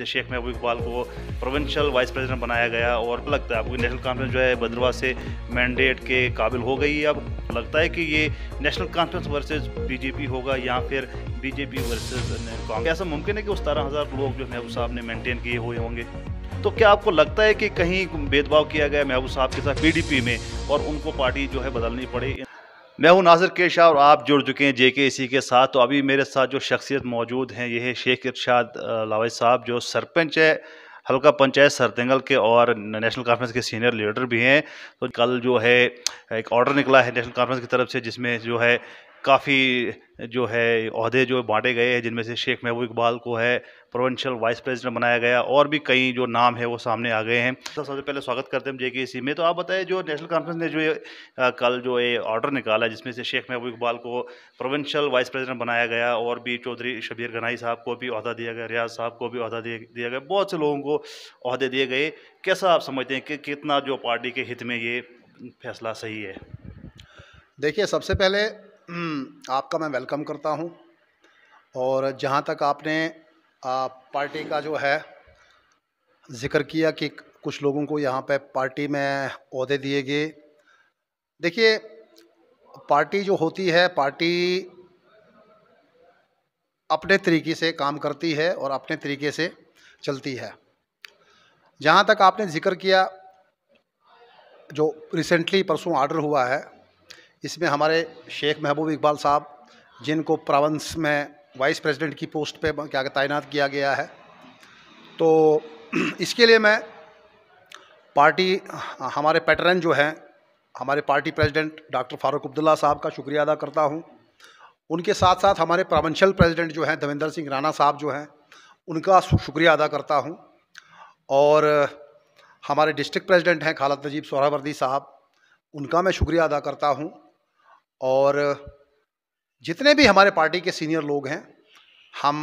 जैसे शेख महबूब इकबाल को प्रोविंशियल वाइस प्रेसिडेंट बनाया गया और लगता है आपको नेशनल कॉन्फ्रेंस जो है भद्रवा से मैंडेट के काबिल हो गई अब लगता है कि ये नेशनल कॉन्फ्रेंस वर्सेज बीजेपी होगा या फिर बीजेपी वर्सेज कांग्रेस ऐसा मुमकिन है कि उस तरह हज़ार लोग जो महबूब साहब ने मेनटेन किए हुए होंगे तो क्या आपको लगता है कि कहीं भेदभाव किया गया महबूब साहब के साथ पीडीपी में और उनको पार्टी जो है बदलनी पड़े मैं हूं नाजर के शाह और आप जुड़ चुके हैं जेके इसी के साथ तो अभी मेरे साथ जो शख्सियत मौजूद हैं ये है शेख इरशाद लावे साहब जो सरपंच है हल्का पंचायत सरतेंगल के और नेशनल कॉन्फ्रेंस के सीनियर लीडर भी हैं तो कल जो है एक ऑर्डर निकला है नेशनल कॉन्फ्रेंस की तरफ से जिसमें जो है काफ़ी जो है अहदे जो बांटे गए हैं जिनमें से शेख महबूब इकबाल को है प्रोविंशियल वाइस प्रेसिडेंट बनाया गया और भी कई जो नाम है वो सामने आ गए हैं तो सबसे पहले स्वागत करते हैं जे के सी में तो आप बताएं जो नेशनल कॉन्फ्रेंस ने जो ये कल जो ये ऑर्डर निकाला जिसमें से शेख महबूब इकबाल को प्रोविंशियल वाइस प्रेसिडेंट बनाया गया और भी चौधरी शबीर गनाई साहब को भी अहदा दिया गया रियाज साहब को भी अहदा दिया गया बहुत से लोगों को अहदे दिए गए कैसा आप समझते हैं कि कितना जो पार्टी के हित में ये फैसला सही है देखिए सबसे पहले हम्म, आपका मैं वेलकम करता हूं और जहां तक आपने पार्टी का जो है ज़िक्र किया कि कुछ लोगों को यहाँ पे पार्टी में अहदे दिए गए देखिए पार्टी जो होती है पार्टी अपने तरीके से काम करती है और अपने तरीके से चलती है जहाँ तक आपने ज़िक्र किया जो रिसेंटली परसों आर्डर हुआ है इसमें हमारे शेख महबूब इकबाल साहब जिनको प्रावंस में वाइस प्रेसिडेंट की पोस्ट पे क्या तैनात किया गया है तो इसके लिए मैं पार्टी हमारे पैटर्न जो हैं हमारे party president doctor Farooq Abdullah साहब का शुक्रिया अदा करता हूं उनके साथ साथ हमारे प्रावंशल प्रेसिडेंट जो हैं धविंदर सिंह राणा साहब जो हैं उनका शुक्रिया अदा करता हूँ और हमारे डिस्ट्रिक्ट प्रेसिडेंट हैं खालद नजीब सोहरावर्दी साहब उनका मैं शुक्रिया अदा करता हूँ और जितने भी हमारे पार्टी के सीनियर लोग हैं हम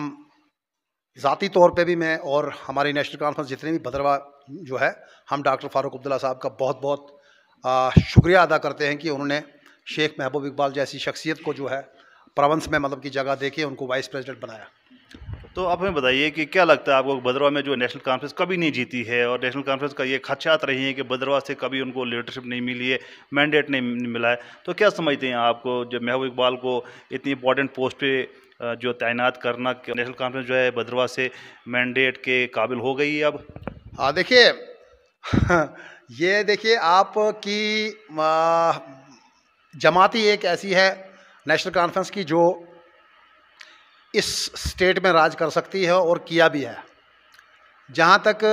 ज़ाती तौर पे भी मैं और हमारी नेशनल कॉन्फ्रेंस जितने भी भद्रवा जो है हम डॉक्टर फारूक अब्दुल्ला साहब का बहुत बहुत शुक्रिया अदा करते हैं कि उन्होंने शेख महबूब इकबाल जैसी शख्सियत को जो है प्रवंस में मतलब की जगह दे के उनको वाइस प्रेसिडेंट बनाया तो आप हमें बताइए कि क्या लगता है आपको भद्रवा में जो नेशनल कॉन्फ्रेंस कभी नहीं जीती है और नेशनल कॉन्फ्रेंस का ये खदशात रही है कि भद्रवा से कभी उनको लीडरशिप नहीं मिली है मैंडेट नहीं मिला है तो क्या समझते हैं आपको जब महबूब इकबाल को इतनी इंपॉर्टेंट पोस्ट पर जो तैनात करना नेशनल कॉन्फ्रेंस जो है भद्रवा से मैंडेट के काबिल हो गई अब हाँ देखिए ये देखिए आपकी जमाती एक ऐसी है नेशनल कॉन्फ्रेंस की जो इस स्टेट में राज कर सकती है और किया भी है जहाँ तक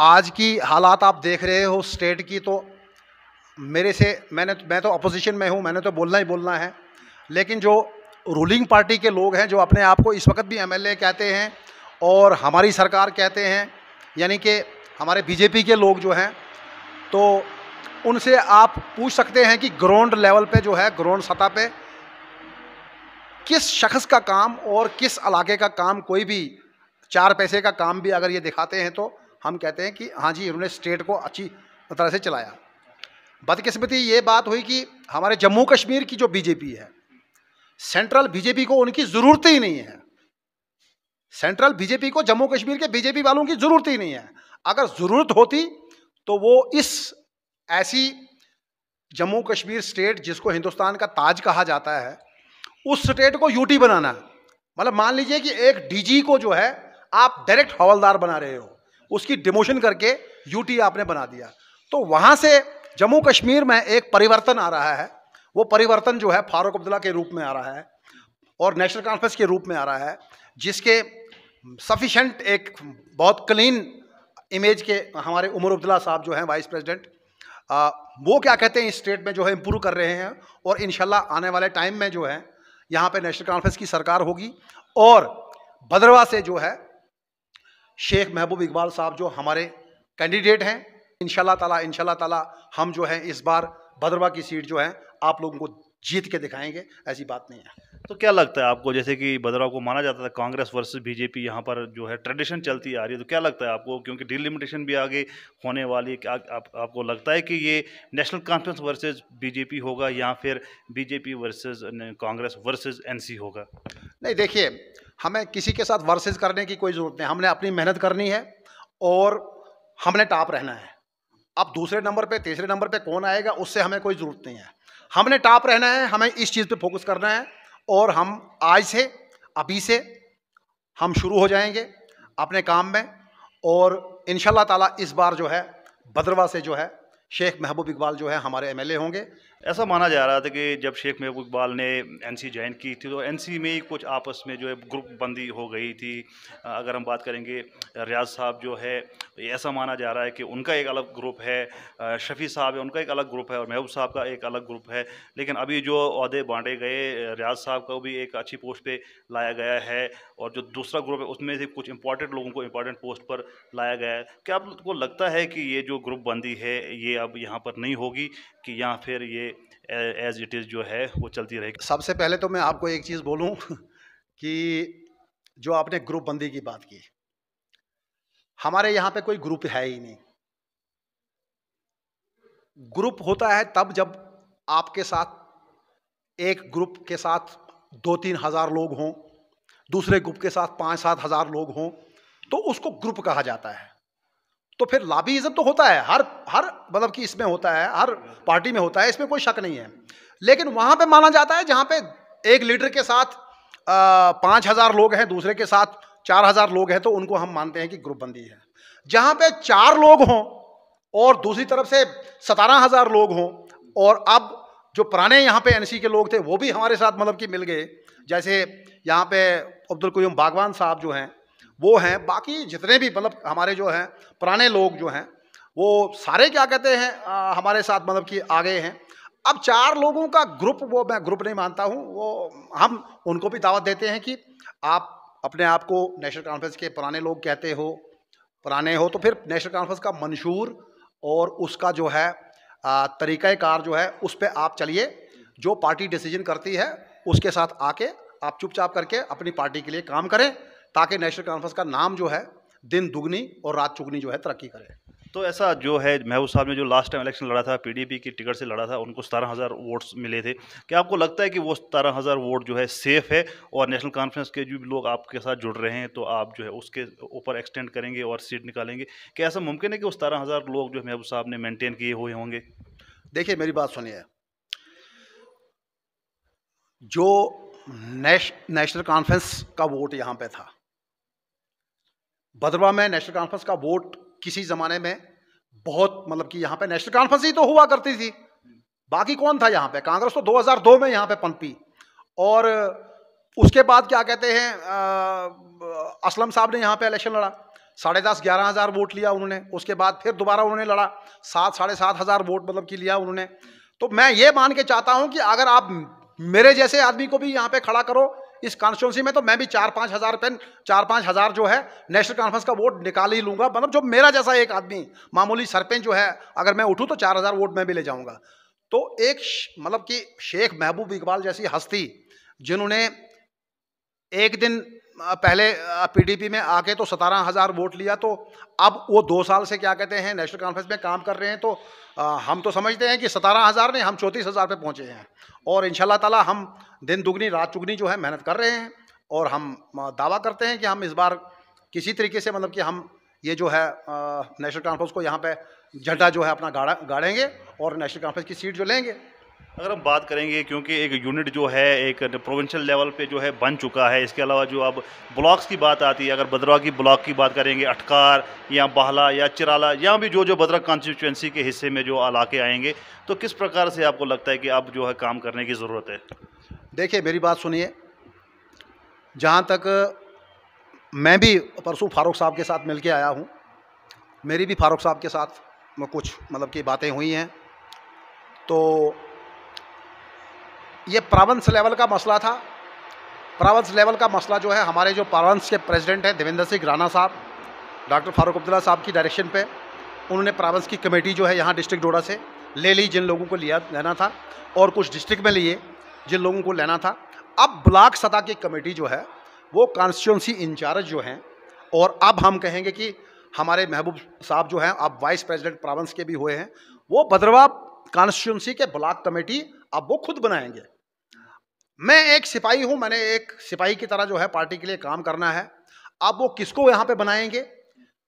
आज की हालात आप देख रहे हो स्टेट की तो मेरे से मैंने मैं तो अपोजिशन में हूँ मैंने तो बोलना ही बोलना है लेकिन जो रूलिंग पार्टी के लोग हैं जो अपने आप को इस वक्त भी एमएलए कहते हैं और हमारी सरकार कहते हैं यानी कि हमारे बीजेपी के लोग जो हैं तो उनसे आप पूछ सकते हैं कि ग्राउंड लेवल पे जो है ग्राउंड सतह पे किस शख्स का काम और किस इलाके का काम कोई भी चार पैसे का काम भी अगर ये दिखाते हैं तो हम कहते हैं कि हाँ जी इन्होंने स्टेट को अच्छी तरह से चलाया बदकिस्मती ये बात हुई कि हमारे जम्मू कश्मीर की जो बीजेपी है सेंट्रल बीजेपी को उनकी ज़रूरत ही नहीं है सेंट्रल बीजेपी को जम्मू कश्मीर के बीजेपी वालों की ज़रूरत ही नहीं है अगर ज़रूरत होती तो वो इस ऐसी जम्मू कश्मीर स्टेट जिसको हिंदुस्तान का ताज कहा जाता है उस स्टेट को यूटी बनाना मतलब मान लीजिए कि एक डीजी को जो है आप डायरेक्ट हवलदार बना रहे हो उसकी डिमोशन करके यूटी आपने बना दिया तो वहाँ से जम्मू कश्मीर में एक परिवर्तन आ रहा है वो परिवर्तन जो है फारूक अब्दुल्ला के रूप में आ रहा है और नेशनल कॉन्फ्रेंस के रूप में आ रहा है जिसके सफिशेंट एक बहुत क्लीन इमेज के हमारे उमर अब्दुल्ला साहब जो हैं वाइस प्रेसिडेंट वो क्या कहते हैं इस स्टेट में जो है इम्प्रूव कर रहे हैं और इन आने वाले टाइम में जो है यहाँ पे नेशनल कॉन्फ्रेंस की सरकार होगी और भद्रवा से जो है शेख महबूब इकबाल साहब जो हमारे कैंडिडेट हैं इन ताला इन ताला हम जो है इस बार भद्रवा की सीट जो है आप लोगों को जीत के दिखाएंगे ऐसी बात नहीं है तो क्या लगता है आपको जैसे कि बदलाव को माना जाता था कांग्रेस वर्सेस बीजेपी यहाँ पर जो है ट्रेडिशन चलती आ रही है तो क्या लगता है आपको क्योंकि डिलिमिटेशन भी आगे होने वाली है क्या आप, आपको लगता है कि ये नेशनल कॉन्फ्रेंस वर्सेज बीजेपी होगा या फिर BJP versus Congress versus N होगा नहीं देखिए हमें किसी के साथ वर्सेज करने की कोई ज़रूरत नहीं हमने अपनी मेहनत करनी है और हमने टॉप रहना है अब दूसरे नंबर पे तीसरे नंबर पे कौन आएगा उससे हमें कोई ज़रूरत नहीं है हमने टॉप रहना है हमें इस चीज़ पे फोकस करना है और हम आज से अभी से हम शुरू हो जाएंगे अपने काम में और इन ताला इस बार जो है भद्रवा से जो है शेख महबूब इकबाल जो है हमारे एमएलए होंगे ऐसा माना जा रहा था कि जब शेख महबूब इकबाल ने एनसी ज्वाइन की थी तो एनसी में ही कुछ आपस में जो है ग्रुप बंदी हो गई थी अगर हम बात करेंगे रियाज साहब जो है तो ऐसा माना जा रहा है कि उनका एक अलग ग्रुप है शफ़ी साहब है उनका एक अलग ग्रुप है और महबूब साहब का एक अलग ग्रुप है लेकिन अभी जो अहदे बांटे गए रियाज साहब को भी एक अच्छी पोस्ट पर लाया गया है और जो दूसरा ग्रुप है उसमें से कुछ इंपॉर्टेंट लोगों को इंपॉर्टेंट पोस्ट पर लाया गया है क्या आपको लगता है कि ये जो ग्रुप बंदी है ये अब यहाँ पर नहीं होगी कि या फिर ये एज इट इज़ जो है वो चलती रहेगी सबसे पहले तो मैं आपको एक चीज़ बोलूँ कि जो आपने ग्रुप बंदी की बात की हमारे यहाँ पे कोई ग्रुप है ही नहीं ग्रुप होता है तब जब आपके साथ एक ग्रुप के साथ दो तीन हज़ार लोग हों दूसरे ग्रुप के साथ पाँच सात हज़ार लोग हों तो उसको ग्रुप कहा जाता है तो फिर लाबीज़म तो होता है हर हर मतलब कि इसमें होता है हर पार्टी में होता है इसमें कोई शक नहीं है लेकिन वहाँ पे माना जाता है जहाँ पे एक लीडर के साथ पाँच हज़ार लोग हैं दूसरे के साथ चार हज़ार लोग हैं तो उनको हम मानते हैं कि ग्रुपबंदी है जहाँ पे चार लोग हों और दूसरी तरफ से सतारह हज़ार लोग हों और अब जो पुराने यहाँ पे एनसी के लोग थे वो भी हमारे साथ मतलब कि मिल गए जैसे यहाँ पे अब्दुल कयूम बागवान साहब जो हैं वो हैं बाकी जितने भी मतलब हमारे जो हैं पुराने लोग जो हैं वो सारे क्या कहते हैं हमारे साथ मतलब कि आ गए हैं अब चार लोगों का ग्रुप वो मैं ग्रुप नहीं मानता हूँ वो हम उनको भी दावत देते हैं कि आप अपने आप को नेशनल कॉन्फ्रेंस के पुराने लोग कहते हो पुराने हो तो फिर नेशनल कॉन्फ्रेंस का मंशूर और उसका जो है तरीक़ार जो है उस पर आप चलिए जो पार्टी डिसीजन करती है उसके साथ आके आप चुपचाप करके अपनी पार्टी के लिए काम करें ताकि नेशनल कॉन्फ्रेंस का नाम जो है दिन दुगनी और रात चुगनी जो है तरक्की करे तो ऐसा जो है महबूब साहब ने जो लास्ट टाइम इलेक्शन लड़ा था पीडीपी की टिकट से लड़ा था उनको सतारह हज़ार वोट्स मिले थे क्या आपको लगता है कि वो सतारह हज़ार वोट जो है सेफ़ है और नेशनल कॉन्फ्रेंस के जो भी लोग आपके साथ जुड़ रहे हैं तो आप जो है उसके ऊपर एक्सटेंड करेंगे और सीट निकालेंगे क्या ऐसा मुमकिन है कि वो सतारह हज़ार लोग जो महबूब साहब ने मेनटेन किए हुए होंगे देखिए मेरी बात सुनिए जो नेश, नेशनल कॉन्फ्रेंस का वोट यहाँ पर था भद्रवा में नेशनल कॉन्फ्रेंस का वोट किसी ज़माने में बहुत मतलब कि यहाँ पे नेशनल कॉन्फ्रेंस ही तो हुआ करती थी बाकी कौन था यहाँ पे कांग्रेस तो 2002 में यहाँ पे पनपी और उसके बाद क्या कहते हैं असलम साहब ने यहाँ पे इलेक्शन लड़ा साढ़े दस ग्यारह हज़ार वोट लिया उन्होंने उसके बाद फिर दोबारा उन्होंने लड़ा सात साढ़े सात हज़ार वोट मतलब कि लिया उन्होंने तो मैं ये मान के चाहता हूँ कि अगर आप मेरे जैसे आदमी को भी यहाँ पे खड़ा करो इस कॉन्स्टिट्यूंसी में तो मैं भी चार पाँच हज़ार पेन चार पाँच हज़ार जो है नेशनल कॉन्फ्रेंस का वोट निकाल ही लूँगा मतलब जो मेरा जैसा एक आदमी मामूली सरपंच जो है अगर मैं उठूँ तो चार हज़ार वोट मैं भी ले जाऊँगा तो एक मतलब कि शेख महबूब इकबाल जैसी हस्ती जिन्होंने एक दिन पहले पीडीपी में आके तो सतारह हज़ार वोट लिया तो अब वो दो साल से क्या कहते हैं नेशनल कॉन्फ्रेंस में काम कर रहे हैं तो हम तो समझते हैं कि सतारह हज़ार नहीं हम चौंतीस हज़ार पर पहुँचे हैं और इन ताला हम दिन दुगनी रात चुगनी जो है मेहनत कर रहे हैं और हम दावा करते हैं कि हम इस बार किसी तरीके से मतलब कि हम ये जो है नेशनल कॉन्फ्रेंस को यहाँ पर झंडा जो है अपना गाड़ा गाड़ेंगे और नेशनल कॉन्फ्रेंस की सीट जो लेंगे अगर हम बात करेंगे क्योंकि एक यूनिट जो है एक प्रोविंशियल लेवल पे जो है बन चुका है इसके अलावा जो अब ब्लॉक्स की बात आती है अगर भद्रवा की ब्लॉक की बात करेंगे अटकार या बहला या चिराला या भी जो जो भद्रा कॉन्स्टिट्यूंसी के हिस्से में जो इलाके आएंगे तो किस प्रकार से आपको लगता है कि अब जो है काम करने की ज़रूरत है देखिए मेरी बात सुनिए जहाँ तक मैं भी परसों फारूक साहब के साथ मिल के आया हूँ मेरी भी फारूक साहब के साथ कुछ मतलब की बातें हुई हैं तो ये प्रावंस लेवल का मसला था प्रावंस लेवल का मसला जो है हमारे जो प्रावंस के प्रेसिडेंट हैं देवेंद्र सिंह राणा साहब डॉक्टर फारूक अब्दुल्ला साहब की डायरेक्शन पे उन्होंने प्रावंस की कमेटी जो है यहाँ डिस्ट्रिक्ट डोडा से ले ली जिन लोगों को लिया लेना था और कुछ डिस्ट्रिक्ट में लिए जिन लोगों को लेना था अब ब्लाक सतह की कमेटी जो है वो कॉन्स्टिट्यूंसी इंचार्ज जो हैं और अब हम कहेंगे कि हमारे महबूब साहब जो हैं अब वाइस प्रेसिडेंट प्रावंस के भी हुए हैं वो भद्रवा कॉन्स्टिट्यूंसी के ब्लॉक कमेटी अब वो खुद बनाएंगे मैं एक सिपाही हूं मैंने एक सिपाही की तरह जो है पार्टी के लिए काम करना है अब वो किसको यहाँ पे बनाएंगे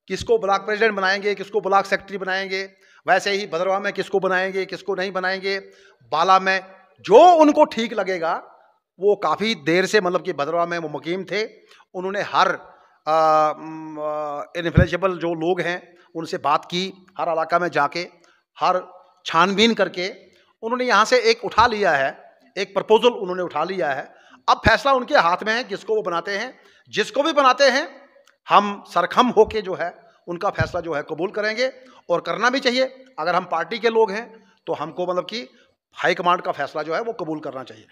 किसको ब्लॉक प्रेसिडेंट बनाएंगे किसको ब्लॉक सेक्रेटरी बनाएंगे वैसे ही भद्रवा में किसको बनाएंगे किसको नहीं बनाएंगे बाला में जो उनको ठीक लगेगा वो काफ़ी देर से मतलब कि भद्रवा में वो मुकीम थे उन्होंने हर इन्फ्लेबल जो लोग हैं उनसे बात की हर इलाका में जाके हर छानबीन करके उन्होंने यहाँ से एक उठा लिया है एक प्रपोजल उन्होंने उठा लिया है अब फैसला उनके हाथ में है किसको वो बनाते हैं जिसको भी बनाते हैं हम सरखम होके जो है उनका फैसला जो है कबूल करेंगे और करना भी चाहिए अगर हम पार्टी के लोग हैं तो हमको मतलब कि हाईकमांड का फैसला जो है वो कबूल करना चाहिए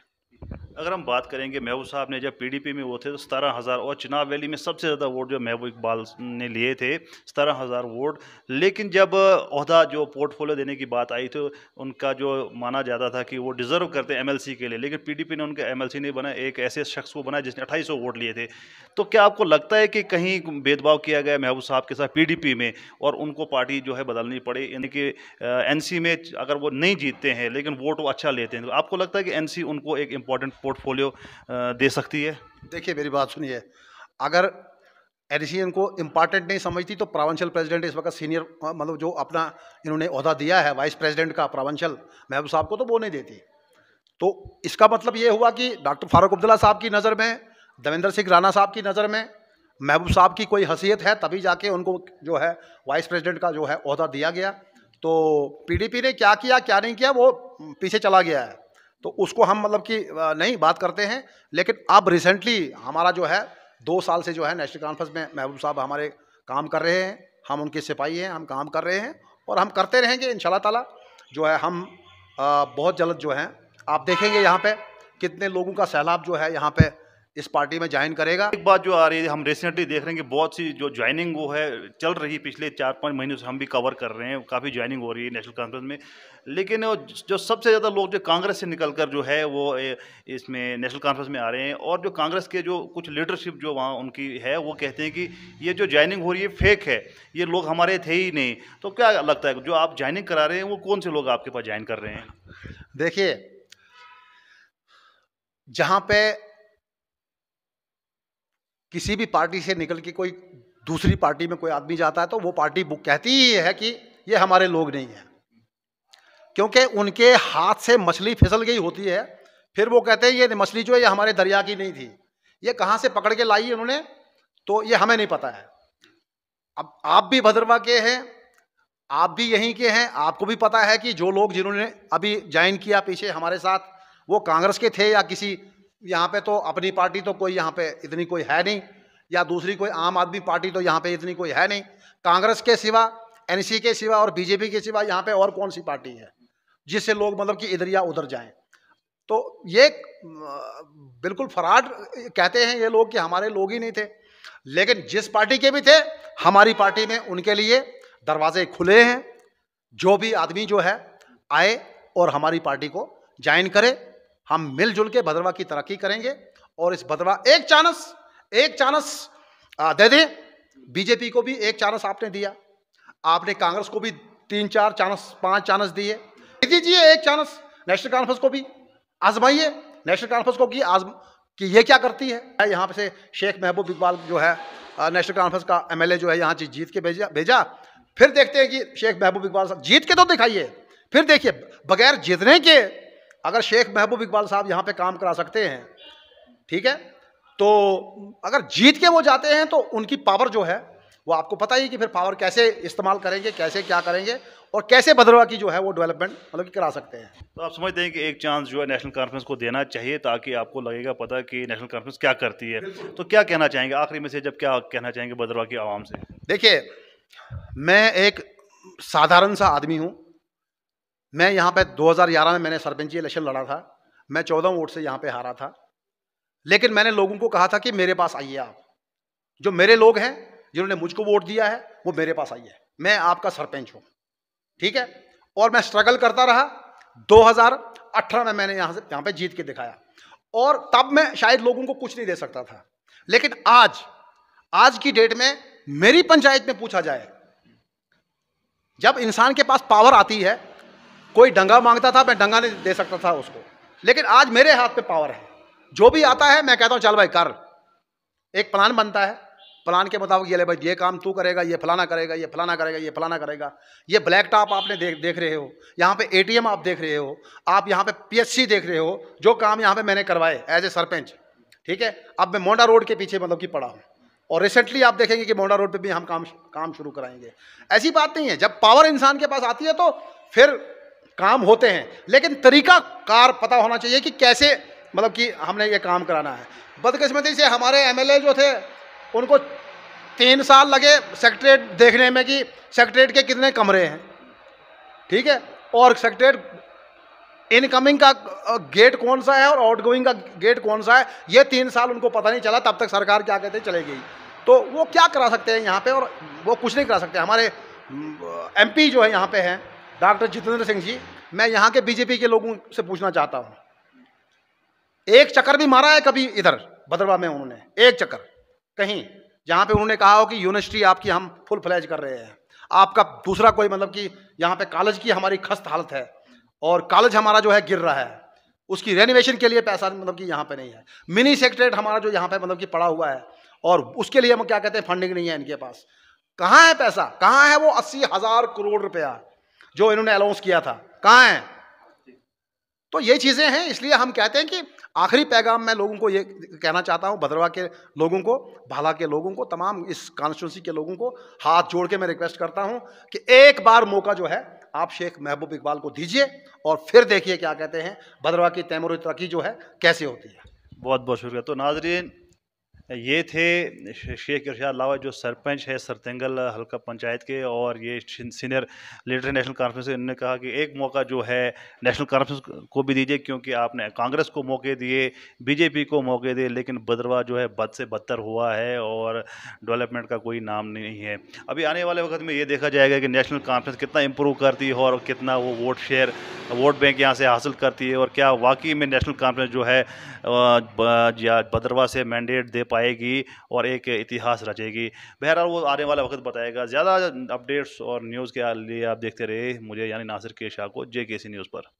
अगर हम बात करेंगे महबूब साहब ने जब पीडीपी में वो थे तो सतारह हज़ार और चिनाब वैली में सबसे ज़्यादा वोट जो महबूब इकबाल ने लिए थे सतारह हज़ार वोट लेकिन जब अहदा जो पोर्टफोलियो देने की बात आई तो उनका जो माना जाता था कि वो डिज़र्व करते एम के लिए लेकिन पी ने उनका एम नहीं बना एक ऐसे शख्स को बनाया जिसने अट्ठाईस वोट लिए थे तो क्या आपको लगता है कि कहीं भेदभाव किया गया महबूब साहब के साथ पी में और उनको पार्टी जो है बदलनी पड़े यानी कि एन में अगर वो नहीं जीतते हैं लेकिन वोट वो अच्छा लेते हैं तो आपको लगता है कि एन उनको एक इम्पॉर्टेंट पोर्टफोलियो दे सकती है देखिए मेरी बात सुनिए अगर एडिशियन को इम्पॉर्टेंट नहीं समझती तो प्रावंशल प्रेसिडेंट इस वक्त सीनियर मतलब जो अपना इन्होंने अहदा दिया है वाइस प्रेसिडेंट का प्रावंशल महबूब साहब को तो वो नहीं देती तो इसका मतलब ये हुआ कि डॉक्टर फारूक अब्दुल्ला साहब की नज़र में दविंदर सिंह राणा साहब की नज़र में महबूब साहब की कोई हसीियत है तभी जाके उनको जो है वाइस प्रेसिडेंट का जो है अहदा दिया गया तो पीडीपी ने क्या किया क्या नहीं किया वो पीछे चला गया है तो उसको हम मतलब कि नहीं बात करते हैं लेकिन अब रिसेंटली हमारा जो है दो साल से जो है नेशनल कॉन्फ्रेंस में महबूब साहब हमारे काम कर रहे हैं हम उनके सिपाही हैं हम काम कर रहे हैं और हम करते रहेंगे इन ताला जो है हम बहुत जल्द जो है आप देखेंगे यहाँ पे कितने लोगों का सैलाब जो है यहाँ पे इस पार्टी में ज्वाइन करेगा एक बात जो आ रही है हम रिसेंटली देख रहे हैं कि बहुत सी जो ज्वाइनिंग वो है चल रही है पिछले चार पाँच महीने से हम भी कवर कर रहे हैं काफ़ी ज्वाइनिंग हो रही है नेशनल कॉन्फ्रेंस में लेकिन जो सबसे ज़्यादा लोग जो कांग्रेस से निकल कर जो है वो इसमें नेशनल कॉन्फ्रेंस में आ रहे हैं और जो कांग्रेस के जो कुछ लीडरशिप जो वहाँ उनकी है वो कहते हैं कि ये जो ज्वाइनिंग हो रही है फेक है ये लोग हमारे थे ही नहीं तो क्या लगता है जो आप ज्वाइनिंग करा रहे हैं वो कौन से लोग आपके पास ज्वाइन कर रहे हैं देखिए जहाँ पे किसी भी पार्टी से निकल के कोई दूसरी पार्टी में कोई आदमी जाता है तो वो पार्टी कहती ही है कि ये हमारे लोग नहीं हैं क्योंकि उनके हाथ से मछली फिसल गई होती है फिर वो कहते हैं ये मछली जो है ये हमारे दरिया की नहीं थी ये कहाँ से पकड़ के लाई उन्होंने तो ये हमें नहीं पता है अब आप भी भद्रवा के हैं आप भी यहीं के हैं आपको भी पता है कि जो लोग जिन्होंने अभी ज्वाइन किया पीछे हमारे साथ वो कांग्रेस के थे या किसी यहाँ पे तो अपनी पार्टी तो कोई यहाँ पे इतनी कोई है नहीं या दूसरी कोई आम आदमी पार्टी तो यहाँ पे इतनी कोई है नहीं कांग्रेस के सिवा एनसी के सिवा और बीजेपी के सिवा यहाँ पे और कौन सी पार्टी है जिससे लोग मतलब कि इधर या उधर जाएं तो ये बिल्कुल फराड कहते हैं ये लोग कि हमारे लोग ही नहीं थे लेकिन जिस पार्टी के भी थे हमारी पार्टी में उनके लिए दरवाजे खुले हैं जो भी आदमी जो है आए और हमारी पार्टी को ज्वाइन करे हम मिलजुल के भद्रवा की तरक्की करेंगे और इस भद्रवा एक चानस एक चानस दे दे बीजेपी को भी एक चानस आपने दिया आपने कांग्रेस को भी तीन चार चानस पांच चानस दिए दे दीजिए एक चानस नेशनल कॉन्फ्रेंस को भी आजमाइए नेशनल कॉन्फ्रेंस को कि आज कि ये क्या करती है यहाँ से शेख महबूब इकबाल जो है नेशनल कॉन्फ्रेंस का एमएलए जो है यहाँ जीत के भेजा भेजा फिर देखते हैं कि शेख महबूब इकबाल साहब जीत के तो दिखाइए फिर देखिए बगैर जीतने के अगर शेख महबूब इकबाल साहब यहाँ पे काम करा सकते हैं ठीक है तो अगर जीत के वो जाते हैं तो उनकी पावर जो है वो आपको पता ही कि फिर पावर कैसे इस्तेमाल करेंगे कैसे क्या करेंगे और कैसे भद्रवा की जो है वो डेवलपमेंट मतलब कि करा सकते हैं तो आप समझते हैं कि एक चांस जो है नेशनल कॉन्फ्रेंस को देना चाहिए ताकि आपको लगेगा पता कि नेशनल कॉन्फ्रेंस क्या करती है तो क्या कहना चाहेंगे आखिरी में से जब क्या कहना चाहेंगे भद्रवा की आवाम से देखिए मैं एक साधारण सा आदमी हूँ मैं यहाँ पे 2011 में मैंने सरपंची इलेक्शन लड़ा था मैं 14 वोट से यहाँ पे हारा था लेकिन मैंने लोगों को कहा था कि मेरे पास आइए आप जो मेरे लोग हैं जिन्होंने मुझको वोट दिया है वो मेरे पास आइए मैं आपका सरपंच हूँ ठीक है और मैं स्ट्रगल करता रहा 2018 में मैंने यहाँ से यहाँ पर जीत के दिखाया और तब मैं शायद लोगों को कुछ नहीं दे सकता था लेकिन आज आज की डेट में मेरी पंचायत में पूछा जाए जब इंसान के पास पावर आती है कोई डंगा मांगता था मैं डंगा नहीं दे सकता था उसको लेकिन आज मेरे हाथ पे पावर है जो भी आता है मैं कहता हूँ चल भाई कर एक प्लान बनता है प्लान के मुताबिक ये ले भाई ये काम तू करेगा ये फलाना करेगा ये फलाना करेगा ये फलाना करेगा ये ब्लैक टॉप आपने देख देख रहे हो यहाँ पे एटीएम आप देख रहे हो आप यहाँ पे पीएससी देख रहे हो जो काम यहाँ पे मैंने करवाए एज ए सरपंच ठीक है अब मैं मोंडा रोड के पीछे मतलब कि पड़ा हूँ और रिसेंटली आप देखेंगे कि मोंडा रोड पर भी हम काम काम शुरू कराएंगे ऐसी बात नहीं है जब पावर इंसान के पास आती है तो फिर काम होते हैं लेकिन तरीका कार पता होना चाहिए कि कैसे मतलब कि हमने ये काम कराना है बदकिस्मती से हमारे एमएलए जो थे उनको तीन साल लगे सेक्रेट देखने में कि सेक्रेट के कितने कमरे हैं ठीक है और सेक्रेट इनकमिंग का गेट कौन सा है और आउटगोइंग का गेट कौन सा है ये तीन साल उनको पता नहीं चला तब तक सरकार क्या कहते चले गई तो वो क्या करा सकते हैं यहाँ पे और वो कुछ नहीं करा सकते हमारे एमपी जो है यहाँ पे हैं डॉक्टर जितेंद्र सिंह जी मैं यहाँ के बीजेपी के लोगों से पूछना चाहता हूँ एक चक्कर भी मारा है कभी इधर भद्रवा में उन्होंने एक चक्कर कहीं जहाँ पे उन्होंने कहा हो कि यूनिवर्सिटी आपकी हम फुल फ्लैज कर रहे हैं आपका दूसरा कोई मतलब कि यहाँ पे कॉलेज की हमारी खस्त हालत है और कॉलेज हमारा जो है गिर रहा है उसकी रेनोवेशन के लिए पैसा मतलब कि यहाँ पे नहीं है मिनी सेक्रेटरेट हमारा जो यहाँ पे मतलब कि पड़ा हुआ है और उसके लिए हम क्या कहते हैं फंडिंग नहीं है इनके पास कहाँ है पैसा कहाँ है वो अस्सी हज़ार करोड़ रुपया जो इन्होंने अलाउंस किया था कहाँ है तो ये चीज़ें हैं इसलिए हम कहते हैं कि आखिरी पैगाम मैं लोगों को ये कहना चाहता हूँ भद्रवा के लोगों को भाला के लोगों को तमाम इस कॉन्स्टिट्यूंसी के लोगों को हाथ जोड़ के मैं रिक्वेस्ट करता हूँ कि एक बार मौका जो है आप शेख महबूब इकबाल को दीजिए और फिर देखिए क्या कहते हैं भद्रवा की तैमूर तरक्की जो है कैसे होती है बहुत बहुत शुक्रिया तो नाजरीन ये थे शेख इर्शाद लावा जो सरपंच है सरतेंगल हल्का पंचायत के और ये सीनियर लीडर नेशनल कॉन्फ्रेंस इन्होंने कहा कि एक मौका जो है नेशनल कॉन्फ्रेंस को भी दीजिए क्योंकि आपने कांग्रेस को मौके दिए बीजेपी को मौके दिए लेकिन बदरवा जो है बद से बदतर हुआ है और डेवलपमेंट का कोई नाम नहीं है अभी आने वाले वक्त में ये देखा जाएगा कि नेशनल कॉन्फ्रेंस कितना इम्प्रूव करती है और कितना वो वोट शेयर वोट बैंक यहाँ से हासिल करती है और क्या वाकई में नेशनल कॉन्फ्रेंस जो है बदरवा से मैंडेट दे पाए पाएगी और एक इतिहास रचेगी बहरहाल वो आने वाला वक्त बताएगा ज़्यादा अपडेट्स और न्यूज़ के लिए आप देखते रहे मुझे यानी नासिर के शाह को जे के सी न्यूज़ पर